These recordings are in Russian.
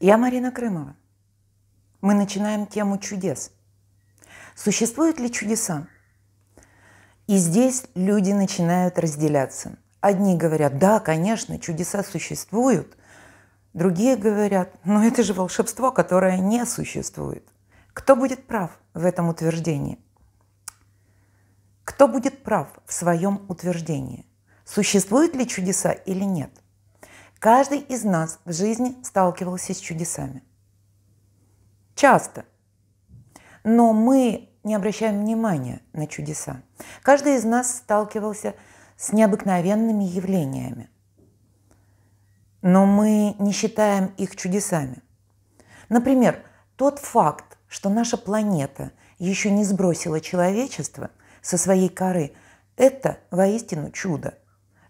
Я Марина Крымова. Мы начинаем тему чудес. Существуют ли чудеса? И здесь люди начинают разделяться. Одни говорят, да, конечно, чудеса существуют. Другие говорят, но «Ну, это же волшебство, которое не существует. Кто будет прав в этом утверждении? Кто будет прав в своем утверждении? Существуют ли чудеса или нет? Каждый из нас в жизни сталкивался с чудесами. Часто. Но мы не обращаем внимания на чудеса. Каждый из нас сталкивался с необыкновенными явлениями. Но мы не считаем их чудесами. Например, тот факт, что наша планета еще не сбросила человечество со своей коры, это воистину чудо –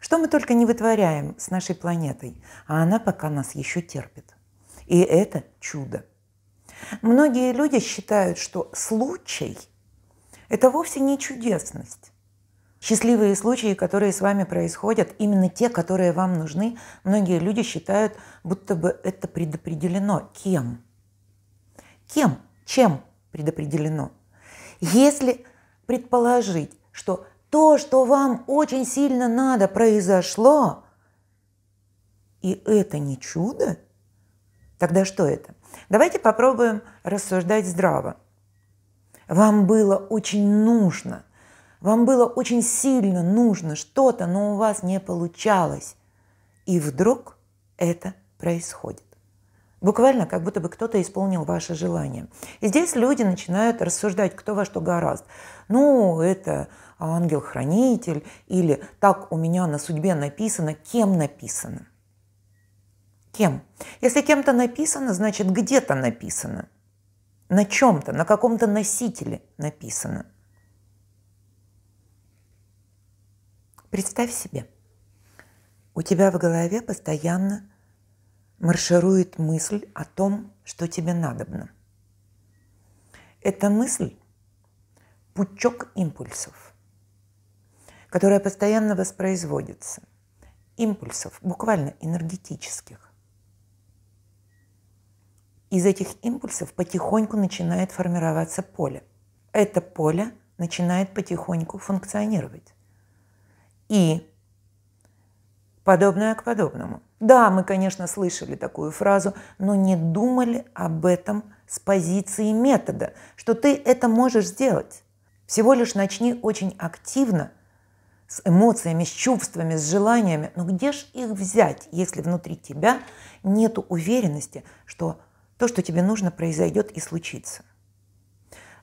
что мы только не вытворяем с нашей планетой, а она пока нас еще терпит. И это чудо. Многие люди считают, что случай – это вовсе не чудесность. Счастливые случаи, которые с вами происходят, именно те, которые вам нужны, многие люди считают, будто бы это предопределено кем. Кем? Чем предопределено? Если предположить, что то, что вам очень сильно надо, произошло, и это не чудо, тогда что это? Давайте попробуем рассуждать здраво. Вам было очень нужно, вам было очень сильно нужно что-то, но у вас не получалось. И вдруг это происходит. Буквально как будто бы кто-то исполнил ваше желание. И здесь люди начинают рассуждать, кто во что гораст. Ну, это ангел-хранитель, или так у меня на судьбе написано, кем написано. Кем? Если кем-то написано, значит где-то написано. На чем-то, на каком-то носителе написано. Представь себе, у тебя в голове постоянно марширует мысль о том, что тебе надобно. Эта мысль – пучок импульсов, которая постоянно воспроизводится. Импульсов, буквально энергетических. Из этих импульсов потихоньку начинает формироваться поле. Это поле начинает потихоньку функционировать. И подобное к подобному. Да, мы, конечно, слышали такую фразу, но не думали об этом с позиции метода, что ты это можешь сделать. Всего лишь начни очень активно с эмоциями, с чувствами, с желаниями. Но где же их взять, если внутри тебя нет уверенности, что то, что тебе нужно, произойдет и случится?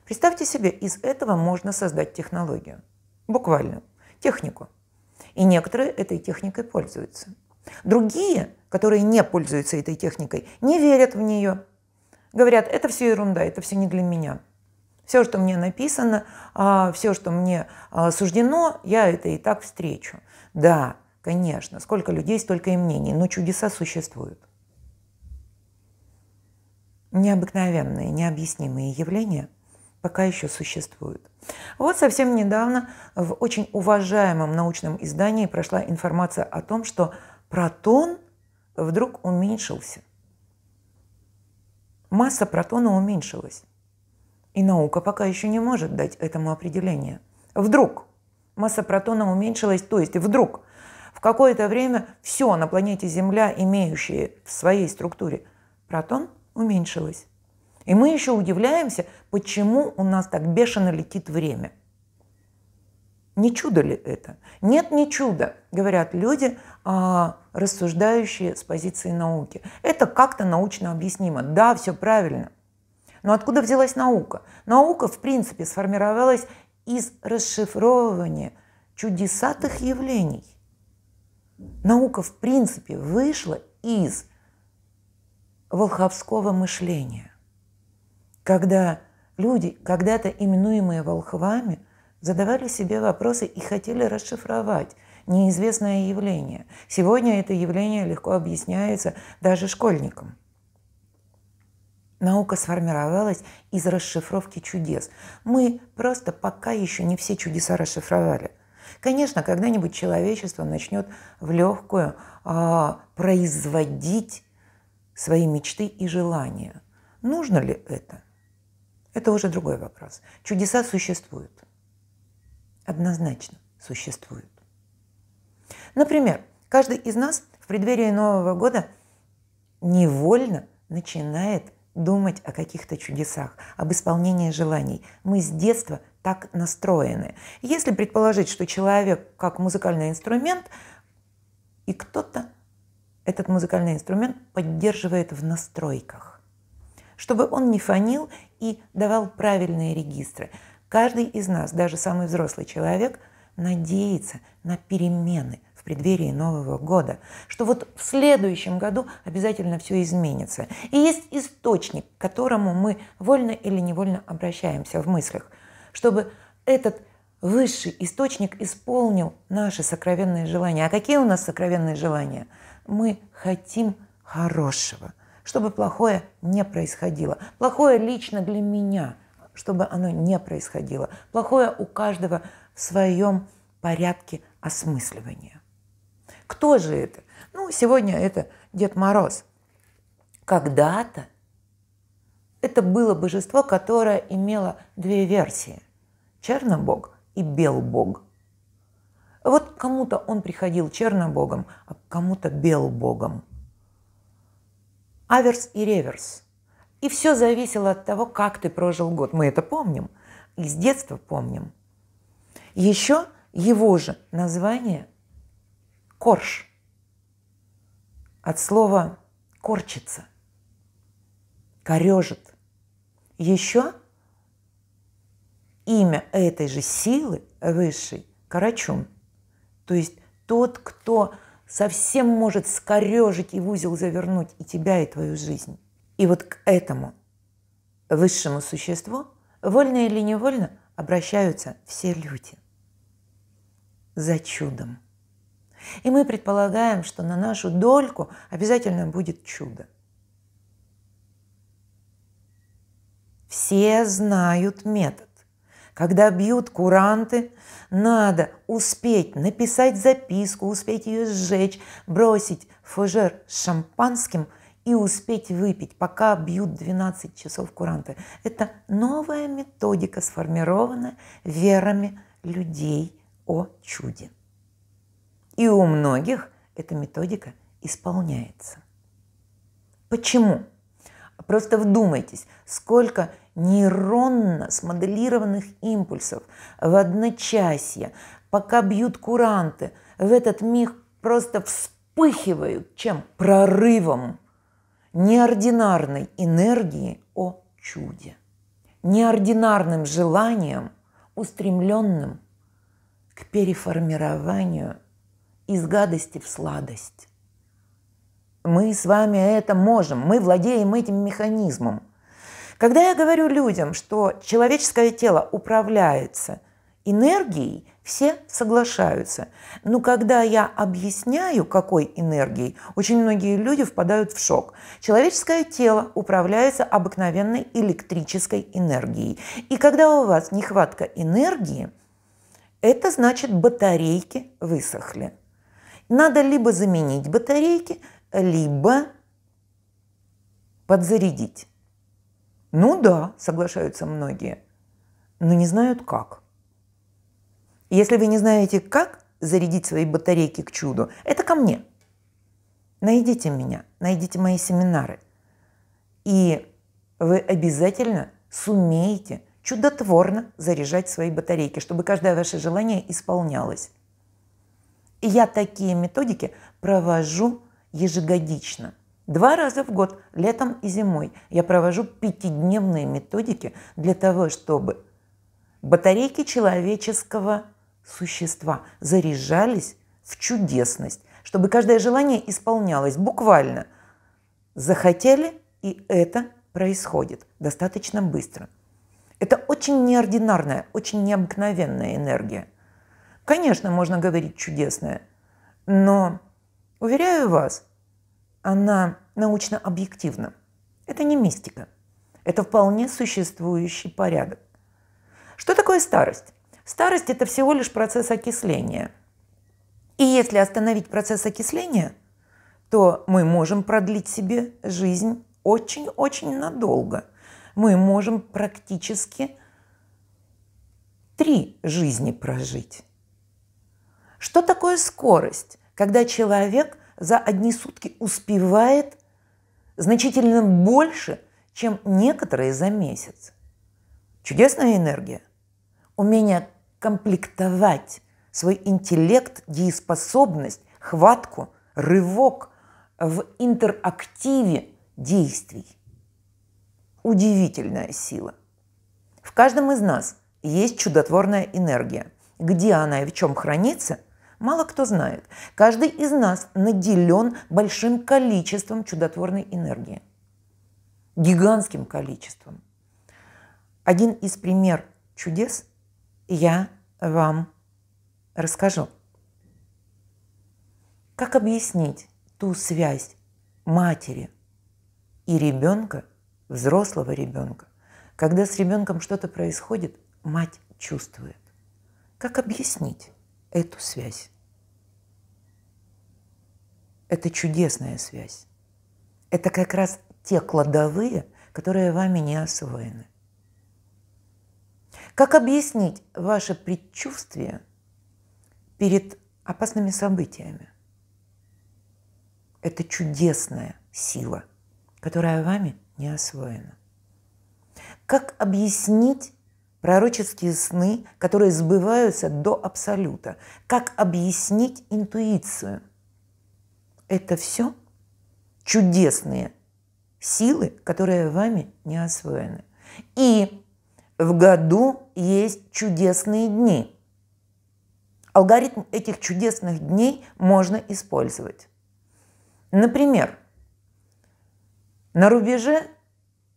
Представьте себе, из этого можно создать технологию. Буквально. Технику. И некоторые этой техникой пользуются. Другие, которые не пользуются этой техникой, не верят в нее. Говорят, это все ерунда, это все не для меня. Все, что мне написано, а, все, что мне а, суждено, я это и так встречу. Да, конечно, сколько людей, столько и мнений, но чудеса существуют. Необыкновенные, необъяснимые явления – пока еще существуют. Вот совсем недавно в очень уважаемом научном издании прошла информация о том, что протон вдруг уменьшился. Масса протона уменьшилась. И наука пока еще не может дать этому определение. Вдруг масса протона уменьшилась, то есть вдруг в какое-то время все на планете Земля, имеющее в своей структуре протон, уменьшилось. И мы еще удивляемся, почему у нас так бешено летит время. Не чудо ли это? Нет, не чудо, говорят люди, а, рассуждающие с позиции науки. Это как-то научно объяснимо. Да, все правильно. Но откуда взялась наука? Наука, в принципе, сформировалась из расшифровывания чудесатых явлений. Наука, в принципе, вышла из волховского мышления когда люди, когда-то именуемые волхвами, задавали себе вопросы и хотели расшифровать неизвестное явление. Сегодня это явление легко объясняется даже школьникам. Наука сформировалась из расшифровки чудес. Мы просто пока еще не все чудеса расшифровали. Конечно, когда-нибудь человечество начнет в легкую а, производить свои мечты и желания. Нужно ли это? Это уже другой вопрос. Чудеса существуют. Однозначно существуют. Например, каждый из нас в преддверии Нового года невольно начинает думать о каких-то чудесах, об исполнении желаний. Мы с детства так настроены. Если предположить, что человек как музыкальный инструмент, и кто-то этот музыкальный инструмент поддерживает в настройках, чтобы он не фонил и давал правильные регистры. Каждый из нас, даже самый взрослый человек, надеется на перемены – в преддверии Нового года, что вот в следующем году обязательно все изменится. И есть источник, к которому мы вольно или невольно обращаемся в мыслях, чтобы этот высший источник исполнил наши сокровенные желания. А какие у нас сокровенные желания? Мы хотим хорошего – чтобы плохое не происходило. Плохое лично для меня, чтобы оно не происходило. Плохое у каждого в своем порядке осмысливания. Кто же это? Ну, сегодня это Дед Мороз. Когда-то это было божество, которое имело две версии – Чернобог и Белбог. Вот кому-то он приходил Чернобогом, а кому-то Белбогом – аверс и реверс. И все зависело от того, как ты прожил год. Мы это помним, из детства помним. Еще его же название – корж. От слова «корчится», «корежит». Еще имя этой же силы высшей – карачун. То есть тот, кто совсем может скорежить и в узел завернуть и тебя, и твою жизнь. И вот к этому высшему существу, вольно или невольно, обращаются все люди. За чудом. И мы предполагаем, что на нашу дольку обязательно будет чудо. Все знают метод. Когда бьют куранты, надо успеть написать записку, успеть ее сжечь, бросить фужер с шампанским и успеть выпить, пока бьют 12 часов куранты. Это новая методика, сформированная верами людей о чуде. И у многих эта методика исполняется. Почему? Просто вдумайтесь, сколько нейронно смоделированных импульсов в одночасье, пока бьют куранты, в этот миг просто вспыхивают чем? Прорывом неординарной энергии о чуде, неординарным желанием, устремленным к переформированию из гадости в сладость. Мы с вами это можем, мы владеем этим механизмом – когда я говорю людям, что человеческое тело управляется энергией, все соглашаются. Но когда я объясняю, какой энергией, очень многие люди впадают в шок. Человеческое тело управляется обыкновенной электрической энергией. И когда у вас нехватка энергии, это значит батарейки высохли. Надо либо заменить батарейки, либо подзарядить. Ну да, соглашаются многие, но не знают как. Если вы не знаете, как зарядить свои батарейки к чуду, это ко мне. Найдите меня, найдите мои семинары. И вы обязательно сумеете чудотворно заряжать свои батарейки, чтобы каждое ваше желание исполнялось. И я такие методики провожу ежегодично – Два раза в год, летом и зимой, я провожу пятидневные методики для того, чтобы батарейки человеческого существа заряжались в чудесность, чтобы каждое желание исполнялось буквально. Захотели, и это происходит достаточно быстро. Это очень неординарная, очень необыкновенная энергия. Конечно, можно говорить чудесная, но, уверяю вас, она научно объективна. Это не мистика. Это вполне существующий порядок. Что такое старость? Старость – это всего лишь процесс окисления. И если остановить процесс окисления, то мы можем продлить себе жизнь очень-очень надолго. Мы можем практически три жизни прожить. Что такое скорость? Когда человек – за одни сутки успевает значительно больше, чем некоторые за месяц. Чудесная энергия. Умение комплектовать свой интеллект, дееспособность, хватку, рывок в интерактиве действий. Удивительная сила. В каждом из нас есть чудотворная энергия. Где она и в чем хранится – мало кто знает. Каждый из нас наделен большим количеством чудотворной энергии. Гигантским количеством. Один из пример чудес я вам расскажу. Как объяснить ту связь матери и ребенка, взрослого ребенка, когда с ребенком что-то происходит, мать чувствует? Как объяснить? эту связь. Это чудесная связь. Это как раз те кладовые, которые вами не освоены. Как объяснить ваше предчувствие перед опасными событиями? Это чудесная сила, которая вами не освоена. Как объяснить пророческие сны, которые сбываются до абсолюта. Как объяснить интуицию? Это все чудесные силы, которые вами не освоены. И в году есть чудесные дни. Алгоритм этих чудесных дней можно использовать. Например, на рубеже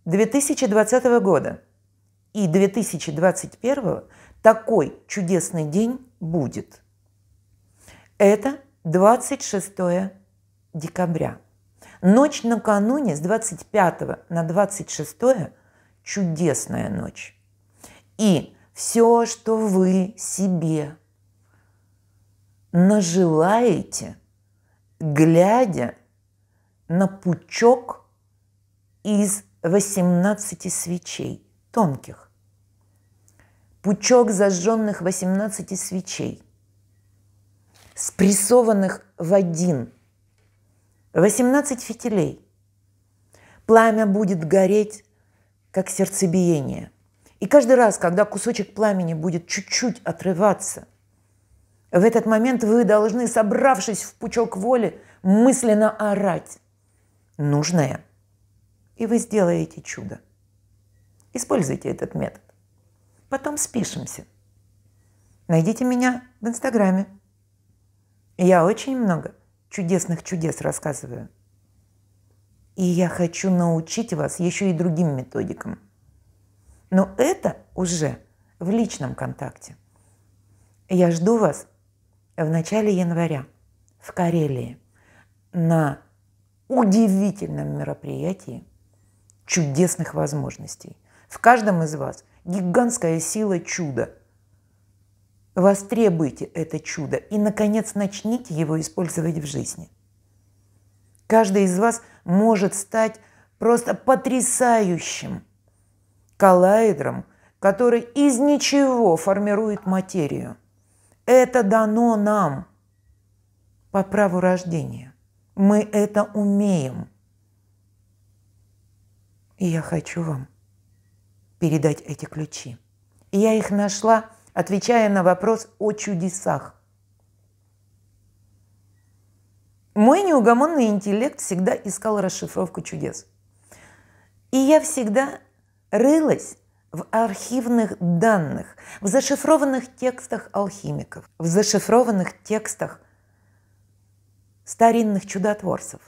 2020 года – и 2021 такой чудесный день будет. Это 26 декабря. Ночь накануне с 25 на 26 чудесная ночь. И все, что вы себе нажелаете, глядя на пучок из 18 свечей тонких пучок зажженных 18 свечей, спрессованных в один, 18 фитилей. Пламя будет гореть, как сердцебиение. И каждый раз, когда кусочек пламени будет чуть-чуть отрываться, в этот момент вы должны, собравшись в пучок воли, мысленно орать нужное. И вы сделаете чудо. Используйте этот метод потом спишемся. Найдите меня в Инстаграме. Я очень много чудесных чудес рассказываю. И я хочу научить вас еще и другим методикам. Но это уже в личном контакте. Я жду вас в начале января в Карелии на удивительном мероприятии чудесных возможностей. В каждом из вас – гигантская сила чуда. Востребуйте это чудо и, наконец, начните его использовать в жизни. Каждый из вас может стать просто потрясающим коллайдером, который из ничего формирует материю. Это дано нам по праву рождения. Мы это умеем. И я хочу вам – передать эти ключи. И я их нашла, отвечая на вопрос о чудесах. Мой неугомонный интеллект всегда искал расшифровку чудес. И я всегда рылась в архивных данных, в зашифрованных текстах алхимиков, в зашифрованных текстах старинных чудотворцев.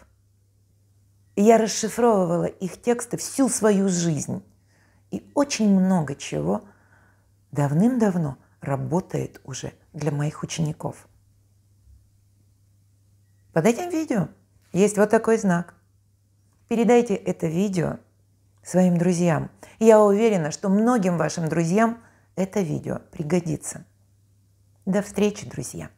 И я расшифровывала их тексты всю свою жизнь. И очень много чего давным-давно работает уже для моих учеников. Под этим видео есть вот такой знак. Передайте это видео своим друзьям. Я уверена, что многим вашим друзьям это видео пригодится. До встречи, друзья!